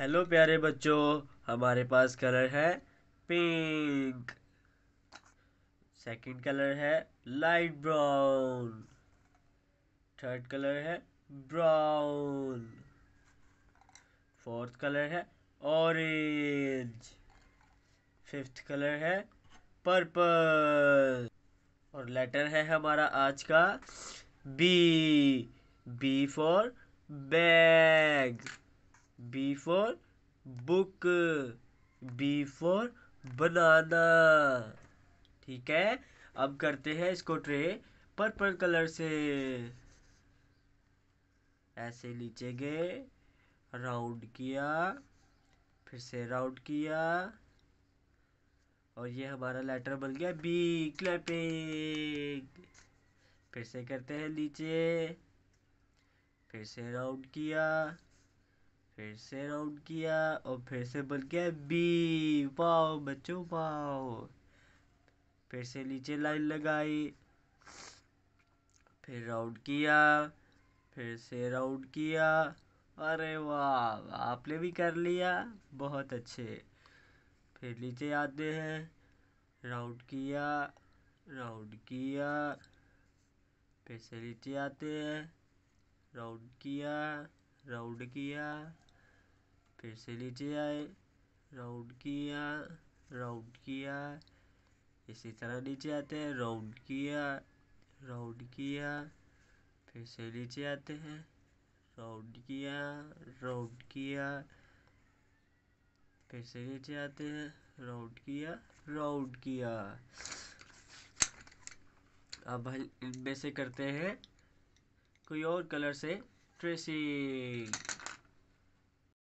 hello प्यारे बच्चों हमारे पास कलर है पिंक सेकंड कलर है लाइट ब्राउन थर्ड कलर है ब्राउन फोर्थ कलर है ऑरेंज फिफ्थ कलर है पर्पल और लेटर है हमारा आज का B B for bag B for book B for banana ठीक है अब करते हैं इसको ट्रे पर्पल कलर से ऐसे नीचे गए राउंड किया फिर से राउंड किया और ये हमारा लेटर बन गया बी क्लैपिंग फिर से करते हैं नीचे फिर से राउंड किया फिर से राउंड किया और फिर से बन गया बी वाओ बच्चों वाओ फिर से नीचे लाइन लगाई फिर राउंड किया फिर से राउंड किया अरे वाह आपने भी कर लिया बहुत अच्छे फिर नीचे आते हैं राउंड किया राउंड किया फिर से नीचे आते हैं राउंड किया राउंड किया फिर से नीचे आए राउंड किया राउंड किया इसी तरह नीचे आते हैं राउंड किया राउंड किया फिर से नीचे आते हैं राउंड किया राउंड किया फिर से नीचे आते हैं राउंड किया राउंड किया अब हम इनमें से करते हैं कोई और कलर से Tracy